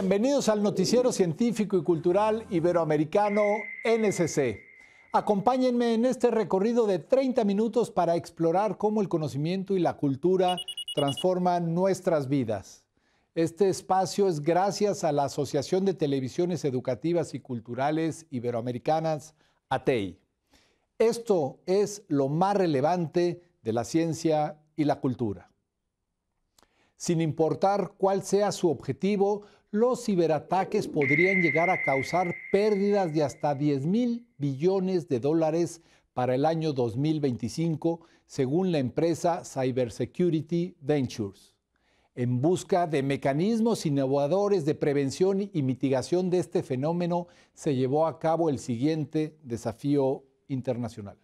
Bienvenidos al Noticiero Científico y Cultural Iberoamericano NSC. Acompáñenme en este recorrido de 30 minutos para explorar cómo el conocimiento y la cultura transforman nuestras vidas. Este espacio es gracias a la Asociación de Televisiones Educativas y Culturales Iberoamericanas, ATEI. Esto es lo más relevante de la ciencia y la cultura. Sin importar cuál sea su objetivo, los ciberataques podrían llegar a causar pérdidas de hasta 10 mil billones de dólares para el año 2025, según la empresa Cybersecurity Ventures. En busca de mecanismos innovadores de prevención y mitigación de este fenómeno, se llevó a cabo el siguiente desafío internacional.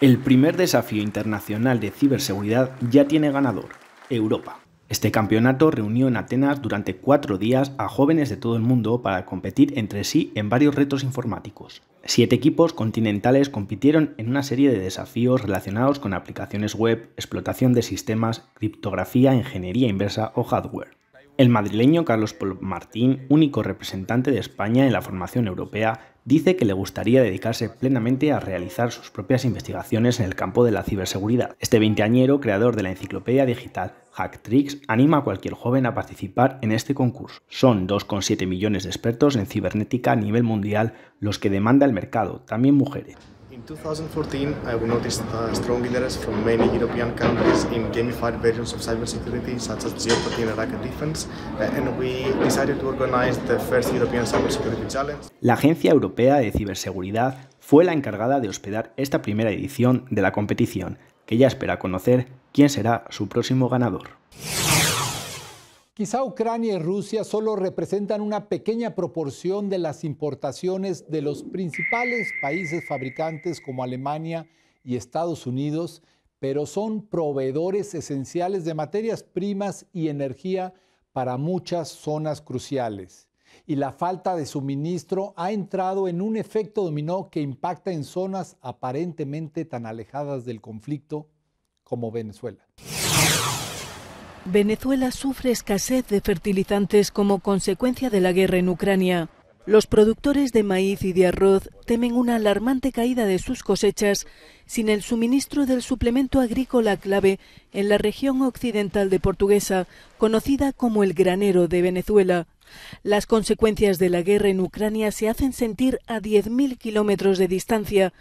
El primer desafío internacional de ciberseguridad ya tiene ganador, Europa. Este campeonato reunió en Atenas durante cuatro días a jóvenes de todo el mundo para competir entre sí en varios retos informáticos. Siete equipos continentales compitieron en una serie de desafíos relacionados con aplicaciones web, explotación de sistemas, criptografía, ingeniería inversa o hardware. El madrileño Carlos Paul Martín, único representante de España en la formación europea, dice que le gustaría dedicarse plenamente a realizar sus propias investigaciones en el campo de la ciberseguridad. Este veinteañero, creador de la enciclopedia digital Hacktricks, anima a cualquier joven a participar en este concurso. Son 2,7 millones de expertos en cibernética a nivel mundial los que demanda el mercado, también mujeres. In 2014, I noticed a uh, strong interest from many European countries in gamified versions of cybersecurity, such as Geoparty and Attacker Defense, uh, and we decided to organize the first European Cybersecurity Challenge. La Agencia Europea de Ciberseguridad fue la encargada de hospedar esta primera edición de la competición, que ya espera conocer quién será su próximo ganador. Quizá Ucrania y Rusia solo representan una pequeña proporción de las importaciones de los principales países fabricantes como Alemania y Estados Unidos, pero son proveedores esenciales de materias primas y energía para muchas zonas cruciales. Y la falta de suministro ha entrado en un efecto dominó que impacta en zonas aparentemente tan alejadas del conflicto como Venezuela. Venezuela sufre escasez de fertilizantes como consecuencia de la guerra en Ucrania. Los productores de maíz y de arroz temen una alarmante caída de sus cosechas sin el suministro del suplemento agrícola clave en la región occidental de Portuguesa, conocida como el granero de Venezuela. Las consecuencias de la guerra en Ucrania se hacen sentir a 10.000 kilómetros de distancia,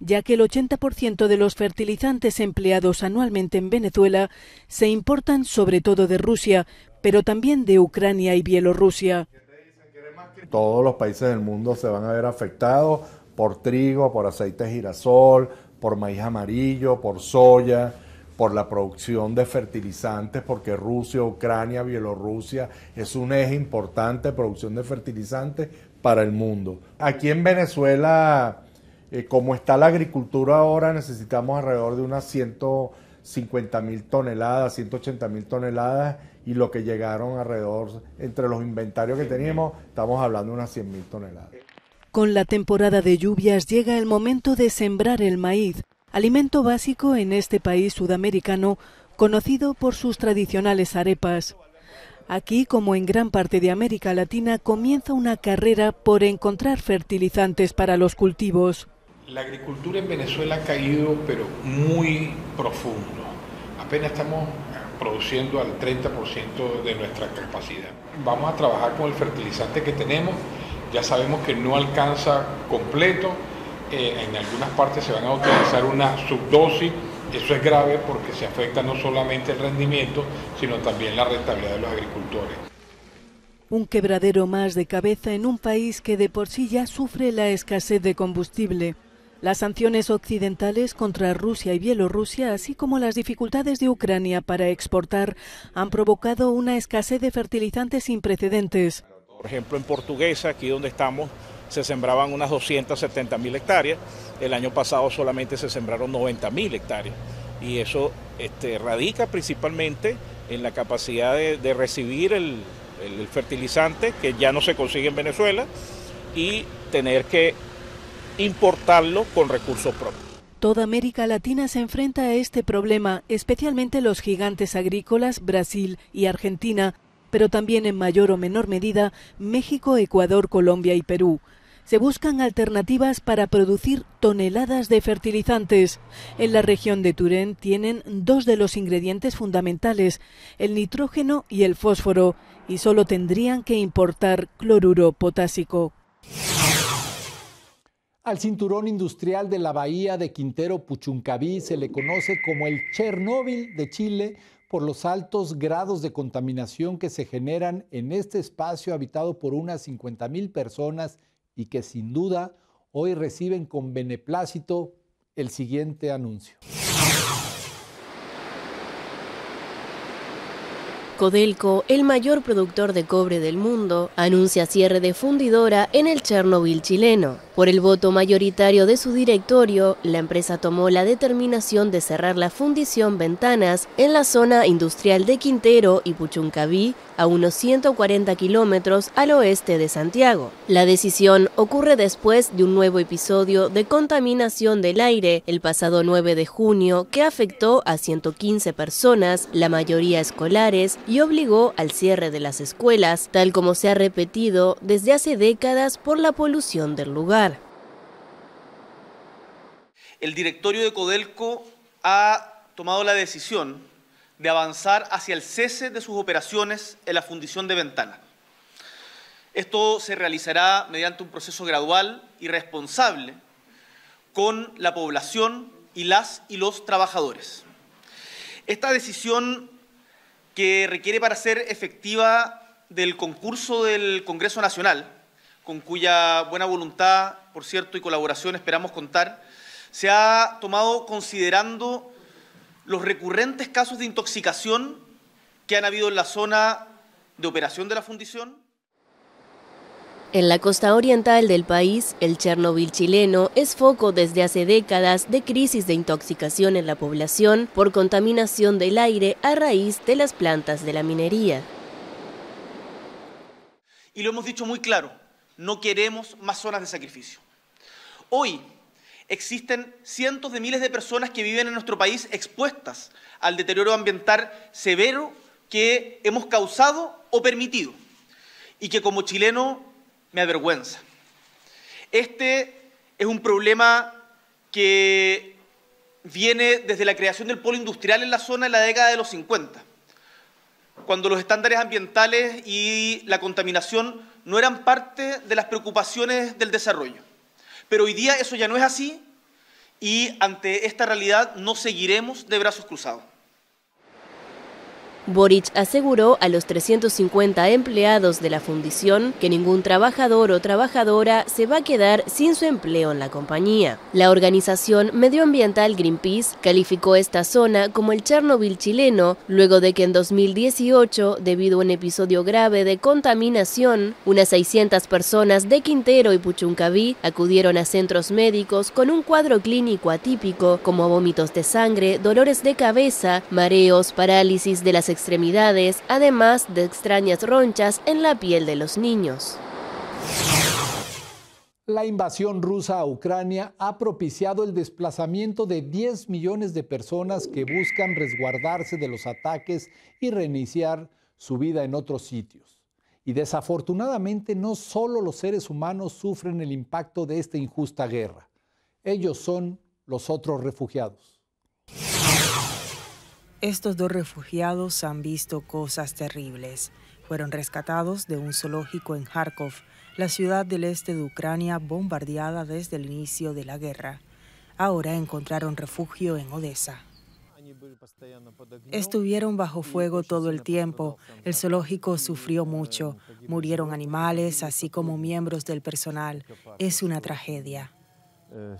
ya que el 80% de los fertilizantes empleados anualmente en Venezuela se importan sobre todo de Rusia, pero también de Ucrania y Bielorrusia. Todos los países del mundo se van a ver afectados por trigo, por aceite de girasol, por maíz amarillo, por soya por la producción de fertilizantes, porque Rusia, Ucrania, Bielorrusia es un eje importante de producción de fertilizantes para el mundo. Aquí en Venezuela, eh, como está la agricultura ahora, necesitamos alrededor de unas 150 mil toneladas, 180 mil toneladas, y lo que llegaron alrededor, entre los inventarios que teníamos, estamos hablando de unas 100 mil toneladas. Con la temporada de lluvias llega el momento de sembrar el maíz alimento básico en este país sudamericano conocido por sus tradicionales arepas. Aquí, como en gran parte de América Latina, comienza una carrera por encontrar fertilizantes para los cultivos. La agricultura en Venezuela ha caído, pero muy profundo. Apenas estamos produciendo al 30% de nuestra capacidad. Vamos a trabajar con el fertilizante que tenemos, ya sabemos que no alcanza completo, en algunas partes se van a utilizar una subdosis. Eso es grave porque se afecta no solamente el rendimiento, sino también la rentabilidad de los agricultores. Un quebradero más de cabeza en un país que de por sí ya sufre la escasez de combustible. Las sanciones occidentales contra Rusia y Bielorrusia, así como las dificultades de Ucrania para exportar, han provocado una escasez de fertilizantes sin precedentes. Por ejemplo, en Portuguesa, aquí donde estamos, se sembraban unas 270 mil hectáreas, el año pasado solamente se sembraron 90 mil hectáreas y eso este, radica principalmente en la capacidad de, recibir el fertilizante que ya no se consigue en Venezuela y tener que importarlo con recursos propios. Toda América Latina se enfrenta a este problema, especialmente los gigantes agrícolas Brasil y Argentina, pero también en mayor o menor medida México, Ecuador, Colombia y Perú se buscan alternativas para producir toneladas de fertilizantes. En la región de Turén tienen dos de los ingredientes fundamentales, el nitrógeno y el fósforo, y solo tendrían que importar cloruro potásico. Al cinturón industrial de la bahía de Quintero Puchuncaví se le conoce como el Chernóbil de Chile por los altos grados de contaminación que se generan en este espacio habitado por unas 50.000 personas y que sin duda hoy reciben con beneplácito el siguiente anuncio. Codelco, el mayor productor de cobre del mundo, anuncia cierre de fundidora en el Chernobyl chileno. Por el voto mayoritario de su directorio, la empresa tomó la determinación de cerrar la fundición Ventanas en la zona industrial de Quintero y Puchuncaví, a unos 140 kilómetros al oeste de Santiago. La decisión ocurre después de un nuevo episodio de contaminación del aire el pasado 9 de junio que afectó a 115 personas, la mayoría escolares, y obligó al cierre de las escuelas, tal como se ha repetido desde hace décadas por la polución del lugar el directorio de Codelco ha tomado la decisión de avanzar hacia el cese de sus operaciones en la fundición de Ventana. Esto se realizará mediante un proceso gradual y responsable con la población y las y los trabajadores. Esta decisión que requiere para ser efectiva del concurso del Congreso Nacional, con cuya buena voluntad, por cierto, y colaboración esperamos contar, se ha tomado considerando los recurrentes casos de intoxicación que han habido en la zona de operación de la fundición. En la costa oriental del país, el Chernobyl chileno es foco desde hace décadas de crisis de intoxicación en la población por contaminación del aire a raíz de las plantas de la minería. Y lo hemos dicho muy claro, no queremos más zonas de sacrificio. Hoy, existen cientos de miles de personas que viven en nuestro país expuestas al deterioro ambiental severo que hemos causado o permitido y que como chileno me avergüenza. Este es un problema que viene desde la creación del polo industrial en la zona en la década de los 50, cuando los estándares ambientales y la contaminación no eran parte de las preocupaciones del desarrollo. Pero hoy día eso ya no es así y ante esta realidad no seguiremos de brazos cruzados. Boric aseguró a los 350 empleados de la fundición que ningún trabajador o trabajadora se va a quedar sin su empleo en la compañía. La organización medioambiental Greenpeace calificó esta zona como el Chernobyl chileno, luego de que en 2018, debido a un episodio grave de contaminación, unas 600 personas de Quintero y Puchuncaví acudieron a centros médicos con un cuadro clínico atípico como vómitos de sangre, dolores de cabeza, mareos, parálisis de las extremidades, además de extrañas ronchas en la piel de los niños. La invasión rusa a Ucrania ha propiciado el desplazamiento de 10 millones de personas que buscan resguardarse de los ataques y reiniciar su vida en otros sitios. Y desafortunadamente no solo los seres humanos sufren el impacto de esta injusta guerra, ellos son los otros refugiados. Estos dos refugiados han visto cosas terribles. Fueron rescatados de un zoológico en Kharkov, la ciudad del este de Ucrania bombardeada desde el inicio de la guerra. Ahora encontraron refugio en Odessa. Estuvieron bajo fuego todo el tiempo. El zoológico sufrió mucho. Murieron animales, así como miembros del personal. Es una tragedia. Eh,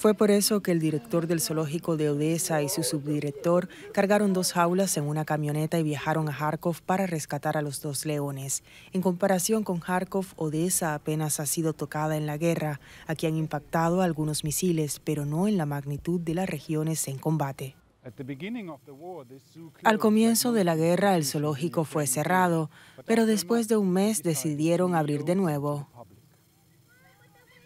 fue por eso que el director del zoológico de Odessa y su subdirector cargaron dos jaulas en una camioneta y viajaron a Kharkov para rescatar a los dos leones. En comparación con Kharkov, Odessa apenas ha sido tocada en la guerra. Aquí han impactado algunos misiles, pero no en la magnitud de las regiones en combate. Al comienzo de la guerra el zoológico fue cerrado, pero después de un mes decidieron abrir de nuevo.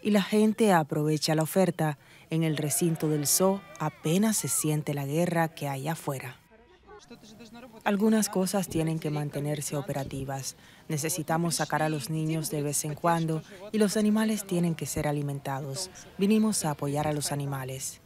Y la gente aprovecha la oferta. En el recinto del zoo apenas se siente la guerra que hay afuera. Algunas cosas tienen que mantenerse operativas. Necesitamos sacar a los niños de vez en cuando y los animales tienen que ser alimentados. Vinimos a apoyar a los animales.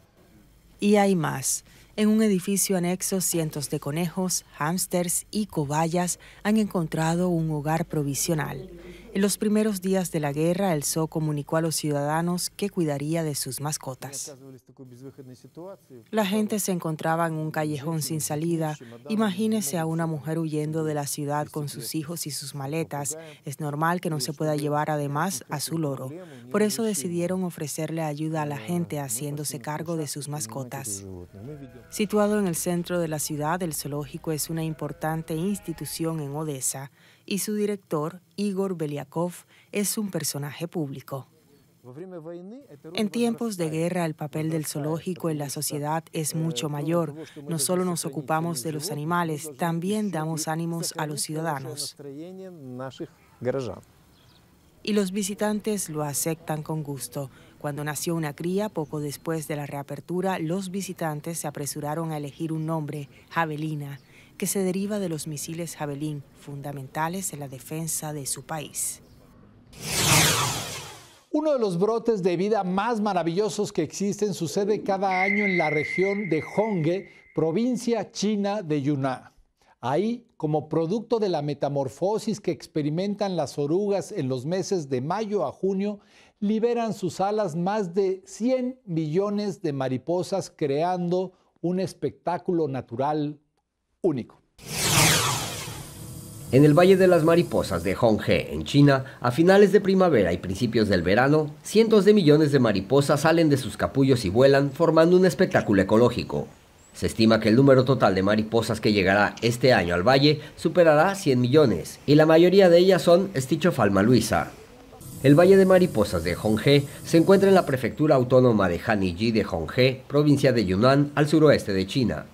Y hay más. En un edificio anexo, cientos de conejos, hámsters y cobayas han encontrado un hogar provisional. En los primeros días de la guerra, el zoo comunicó a los ciudadanos que cuidaría de sus mascotas. La gente se encontraba en un callejón sin salida. Imagínese a una mujer huyendo de la ciudad con sus hijos y sus maletas. Es normal que no se pueda llevar además a su loro. Por eso decidieron ofrecerle ayuda a la gente haciéndose cargo de sus mascotas. Situado en el centro de la ciudad, el zoológico es una importante institución en Odessa y su director, Igor Beliakov, es un personaje público. En tiempos de guerra el papel del zoológico en la sociedad es mucho mayor. No solo nos ocupamos de los animales, también damos ánimos a los ciudadanos. Y los visitantes lo aceptan con gusto. Cuando nació una cría, poco después de la reapertura, los visitantes se apresuraron a elegir un nombre, Javelina que se deriva de los misiles Javelin, fundamentales en la defensa de su país. Uno de los brotes de vida más maravillosos que existen sucede cada año en la región de Honghe, provincia china de Yunnan. Ahí, como producto de la metamorfosis que experimentan las orugas en los meses de mayo a junio, liberan sus alas más de 100 millones de mariposas creando un espectáculo natural único. En el Valle de las Mariposas de Honghe, en China, a finales de primavera y principios del verano, cientos de millones de mariposas salen de sus capullos y vuelan, formando un espectáculo ecológico. Se estima que el número total de mariposas que llegará este año al valle superará 100 millones, y la mayoría de ellas son falma luisa. El Valle de Mariposas de Honghe se encuentra en la prefectura autónoma de Haniji de Honghe, provincia de Yunnan, al suroeste de China.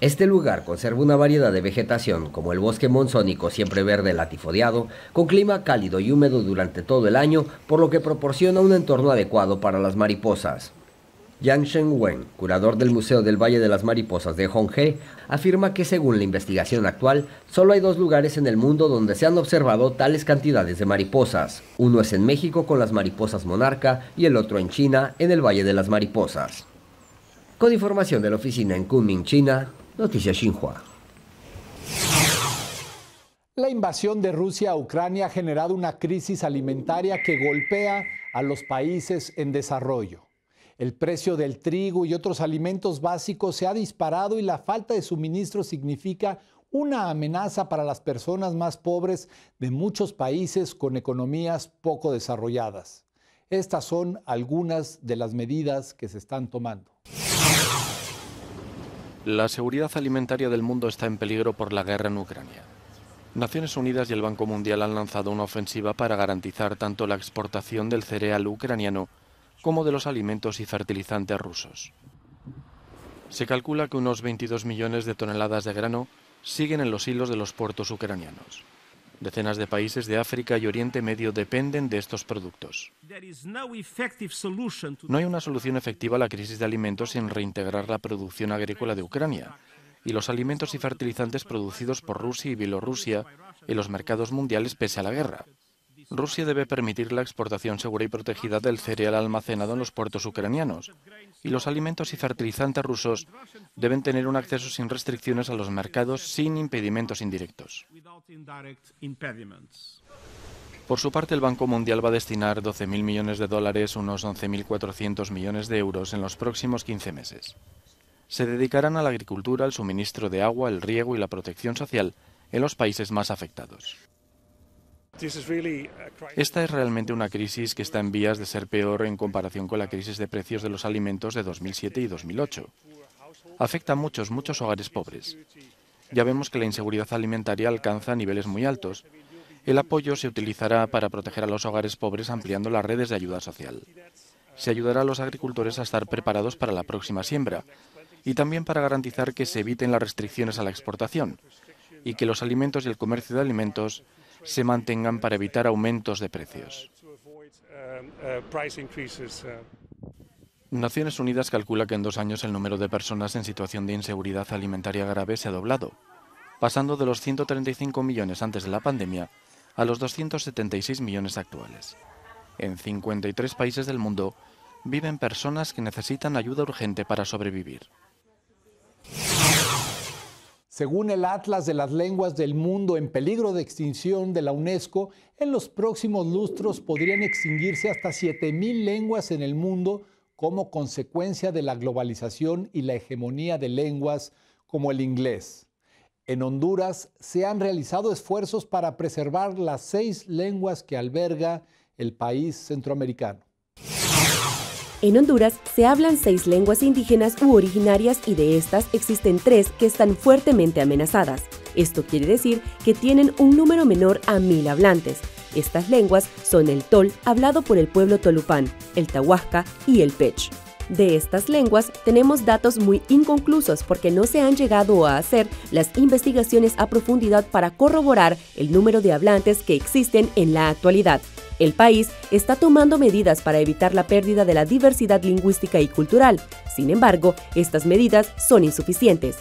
Este lugar conserva una variedad de vegetación, como el bosque monzónico siempre verde latifodiado, con clima cálido y húmedo durante todo el año, por lo que proporciona un entorno adecuado para las mariposas. Yang Wen, curador del Museo del Valle de las Mariposas de Honghe, afirma que según la investigación actual, solo hay dos lugares en el mundo donde se han observado tales cantidades de mariposas. Uno es en México con las mariposas monarca y el otro en China, en el Valle de las Mariposas. Con información de la oficina en Kunming, China, Noticias Xinhua. La invasión de Rusia a Ucrania ha generado una crisis alimentaria que golpea a los países en desarrollo. El precio del trigo y otros alimentos básicos se ha disparado y la falta de suministro significa una amenaza para las personas más pobres de muchos países con economías poco desarrolladas. Estas son algunas de las medidas que se están tomando. La seguridad alimentaria del mundo está en peligro por la guerra en Ucrania. Naciones Unidas y el Banco Mundial han lanzado una ofensiva para garantizar tanto la exportación del cereal ucraniano como de los alimentos y fertilizantes rusos. Se calcula que unos 22 millones de toneladas de grano siguen en los hilos de los puertos ucranianos. Decenas de países de África y Oriente Medio dependen de estos productos. No hay una solución efectiva a la crisis de alimentos sin reintegrar la producción agrícola de Ucrania y los alimentos y fertilizantes producidos por Rusia y Bielorrusia en los mercados mundiales pese a la guerra. Rusia debe permitir la exportación segura y protegida del cereal almacenado en los puertos ucranianos y los alimentos y fertilizantes rusos deben tener un acceso sin restricciones a los mercados sin impedimentos indirectos. Por su parte, el Banco Mundial va a destinar 12.000 millones de dólares, unos 11.400 millones de euros, en los próximos 15 meses. Se dedicarán a la agricultura, el suministro de agua, el riego y la protección social en los países más afectados. Esta es realmente una crisis que está en vías de ser peor en comparación con la crisis de precios de los alimentos de 2007 y 2008. Afecta a muchos, muchos hogares pobres. Ya vemos que la inseguridad alimentaria alcanza niveles muy altos. El apoyo se utilizará para proteger a los hogares pobres ampliando las redes de ayuda social. Se ayudará a los agricultores a estar preparados para la próxima siembra y también para garantizar que se eviten las restricciones a la exportación, y que los alimentos y el comercio de alimentos se mantengan para evitar aumentos de precios. Naciones Unidas calcula que en dos años el número de personas en situación de inseguridad alimentaria grave se ha doblado, pasando de los 135 millones antes de la pandemia a los 276 millones actuales. En 53 países del mundo viven personas que necesitan ayuda urgente para sobrevivir. Según el Atlas de las Lenguas del Mundo en peligro de extinción de la UNESCO, en los próximos lustros podrían extinguirse hasta 7.000 lenguas en el mundo como consecuencia de la globalización y la hegemonía de lenguas como el inglés. En Honduras se han realizado esfuerzos para preservar las seis lenguas que alberga el país centroamericano. En Honduras se hablan seis lenguas indígenas u originarias y de estas existen tres que están fuertemente amenazadas. Esto quiere decir que tienen un número menor a mil hablantes. Estas lenguas son el tol, hablado por el pueblo tolupán, el tahuasca y el pech. De estas lenguas tenemos datos muy inconclusos porque no se han llegado a hacer las investigaciones a profundidad para corroborar el número de hablantes que existen en la actualidad. El país está tomando medidas para evitar la pérdida de la diversidad lingüística y cultural. Sin embargo, estas medidas son insuficientes.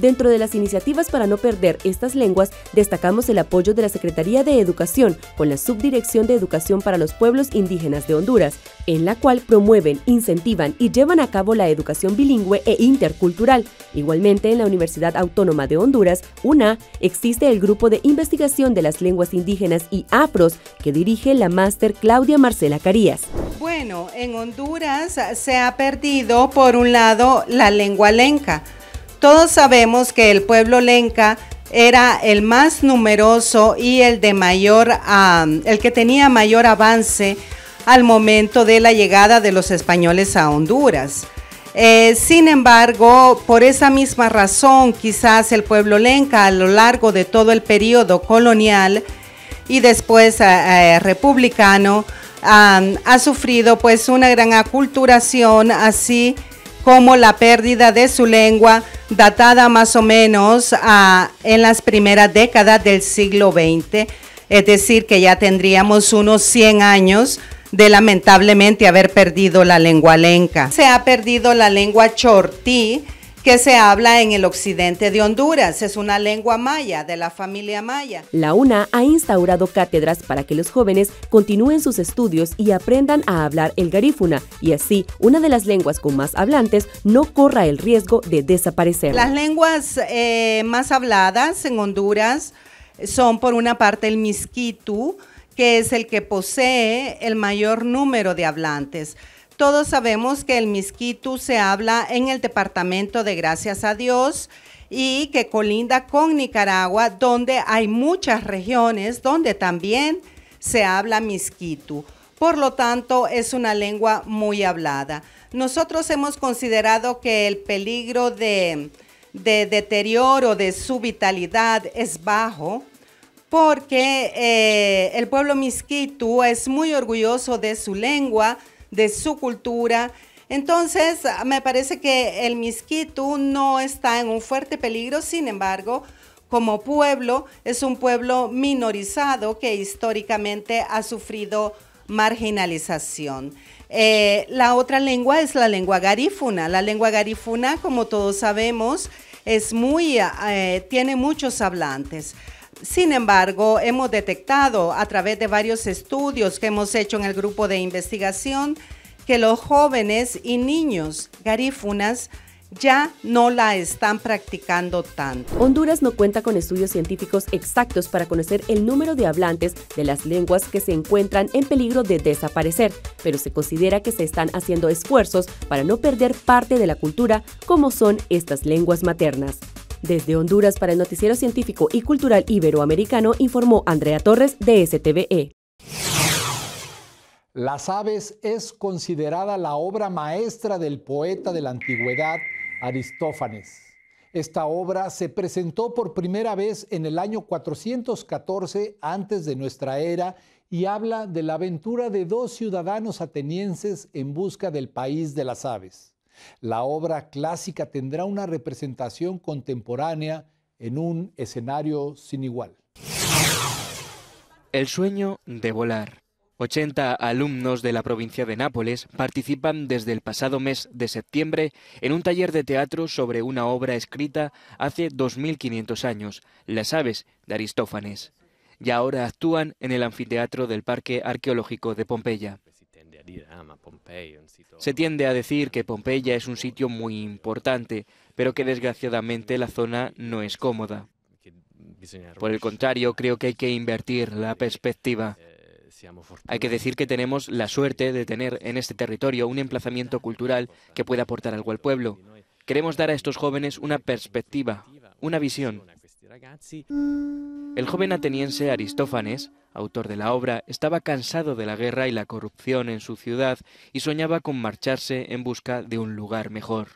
Dentro de las iniciativas para no perder estas lenguas, destacamos el apoyo de la Secretaría de Educación con la Subdirección de Educación para los Pueblos Indígenas de Honduras, en la cual promueven, incentivan y llevan a cabo la educación bilingüe e intercultural. Igualmente, en la Universidad Autónoma de Honduras, UNA, existe el Grupo de Investigación de las Lenguas Indígenas y Afros, que dirige la máster Claudia Marcela Carías. Bueno, en Honduras se ha perdido, por un lado, la lengua lenca, todos sabemos que el pueblo lenca era el más numeroso y el de mayor, el que tenía mayor avance al momento de la llegada de los españoles a Honduras. Eh, sin embargo, por esa misma razón, quizás el pueblo lenca a lo largo de todo el periodo colonial y después eh, eh, republicano ha sufrido pues una gran aculturación, así como la pérdida de su lengua, datada más o menos ah, en las primeras décadas del siglo XX, es decir, que ya tendríamos unos 100 años de lamentablemente haber perdido la lengua lenca. Se ha perdido la lengua chortí, que se habla en el occidente de Honduras. Es una lengua maya de la familia maya. La UNA ha instaurado cátedras para que los jóvenes continúen sus estudios y aprendan a hablar el garífuna y así una de las lenguas con más hablantes no corra el riesgo de desaparecer. Las lenguas eh, más habladas en Honduras son por una parte el misquitu, que es el que posee el mayor número de hablantes. Todos sabemos que el misquitu se habla en el departamento de Gracias a Dios y que colinda con Nicaragua, donde hay muchas regiones donde también se habla misquitu. Por lo tanto, es una lengua muy hablada. Nosotros hemos considerado que el peligro de, deterioro de su vitalidad es bajo porque eh, el pueblo misquitu es muy orgulloso de su lengua, de su cultura. Entonces, me parece que el misquito no está en un fuerte peligro, sin embargo, como pueblo, es un pueblo minorizado que históricamente ha sufrido marginalización. Eh, la otra lengua es la lengua garífuna. La lengua garífuna, como todos sabemos, es muy, eh, tiene muchos hablantes. Sin embargo, hemos detectado a través de varios estudios que hemos hecho en el grupo de investigación que los jóvenes y niños garífunas ya no la están practicando tanto. Honduras no cuenta con estudios científicos exactos para conocer el número de hablantes de las lenguas que se encuentran en peligro de desaparecer, pero se considera que se están haciendo esfuerzos para no perder parte de la cultura como son estas lenguas maternas. Desde Honduras para el Noticiero Científico y Cultural Iberoamericano informó Andrea Torres de STVE. Las aves es considerada la obra maestra del poeta de la antigüedad Aristófanes. Esta obra se presentó por primera vez en el año 414 antes de nuestra era y habla de la aventura de dos ciudadanos atenienses en busca del país de las aves. La obra clásica tendrá una representación contemporánea en un escenario sin igual. El sueño de volar. 80 alumnos de la provincia de Nápoles participan desde el pasado mes de septiembre en un taller de teatro sobre una obra escrita hace 2.500 años, Las aves de Aristófanes. Y ahora actúan en el anfiteatro del Parque Arqueológico de Pompeya. Ah, Se tiende a decir que Pompeya es un sitio muy importante, pero que desgraciadamente la zona no es cómoda. Por el contrario, creo que hay que invertir la perspectiva. Eh, hay que decir que tenemos la suerte de tener en este territorio un emplazamiento cultural que pueda aportar algo al pueblo. Queremos dar a estos jóvenes una perspectiva, una visión, el joven ateniense Aristófanes, autor de la obra, estaba cansado de la guerra y la corrupción en su ciudad y soñaba con marcharse en busca de un lugar mejor.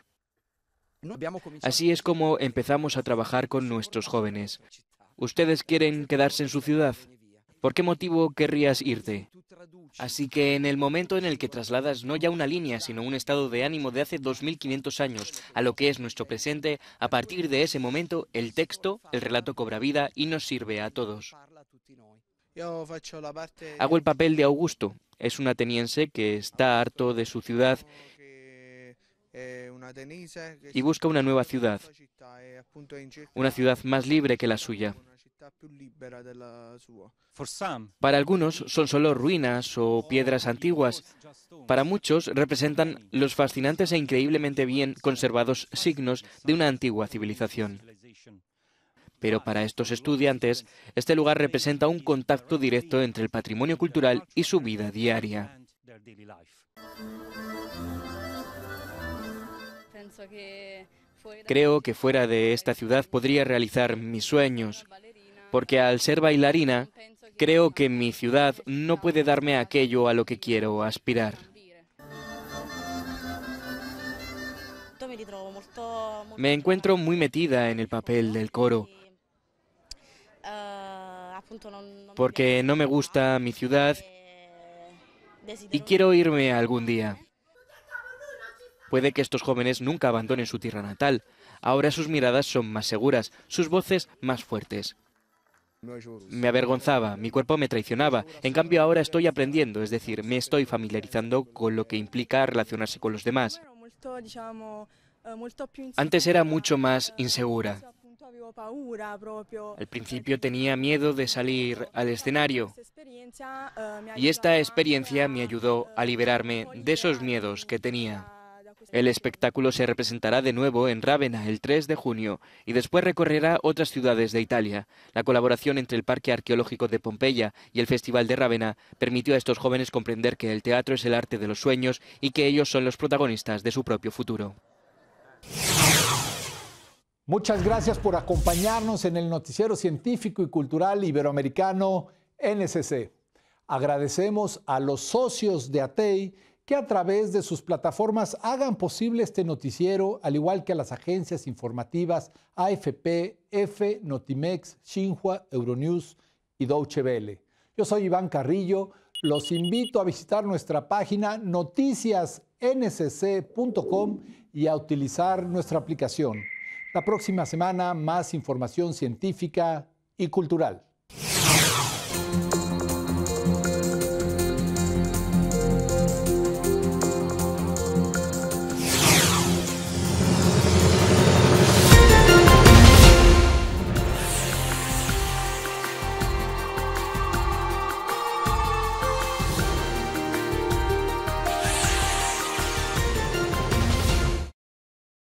Así es como empezamos a trabajar con nuestros jóvenes. ¿Ustedes quieren quedarse en su ciudad? ¿Por qué motivo querrías irte? Así que en el momento en el que trasladas no ya una línea, sino un estado de ánimo de hace 2500 años a lo que es nuestro presente, a partir de ese momento el texto, el relato cobra vida y nos sirve a todos. Hago el papel de Augusto. Es un ateniense que está harto de su ciudad eh, y busca una nueva ciudad, eh, una ciudad más libre que la suya. Para algunos son solo ruinas o piedras antiguas. Para muchos representan los fascinantes e increíblemente bien conservados signos de una antigua civilización. Pero para estos estudiantes, este lugar representa un contacto directo entre el patrimonio cultural y su vida diaria. Creo que fuera de esta ciudad podría realizar mis sueños, porque al ser bailarina, creo que mi ciudad no puede darme aquello a lo que quiero aspirar. Me encuentro muy metida en el papel del coro, porque no me gusta mi ciudad y quiero irme algún día. Puede que estos jóvenes nunca abandonen su tierra natal. Ahora sus miradas son más seguras, sus voces más fuertes me avergonzaba, mi cuerpo me traicionaba. En cambio ahora estoy aprendiendo, es decir, me estoy familiarizando con lo que implica relacionarse con los demás. Antes era mucho más insegura. Al principio tenía miedo de salir al escenario y esta experiencia me ayudó a liberarme de esos miedos que tenía. El espectáculo se representará de nuevo en Rávena el 3 de junio y después recorrerá otras ciudades de Italia. La colaboración entre el Parque Arqueológico de Pompeya y el Festival de Rávena permitió a estos jóvenes comprender que el teatro es el arte de los sueños y que ellos son los protagonistas de su propio futuro. Muchas gracias por acompañarnos en el Noticiero Científico y Cultural Iberoamericano NSC. Agradecemos a los socios de ATEI que a través de sus plataformas hagan posible este noticiero, al igual que a las agencias informativas AFP, F, Notimex, Xinhua, Euronews y Deutsche Welle. Yo soy Iván Carrillo, los invito a visitar nuestra página noticiasncc.com y a utilizar nuestra aplicación. La próxima semana más información científica y cultural.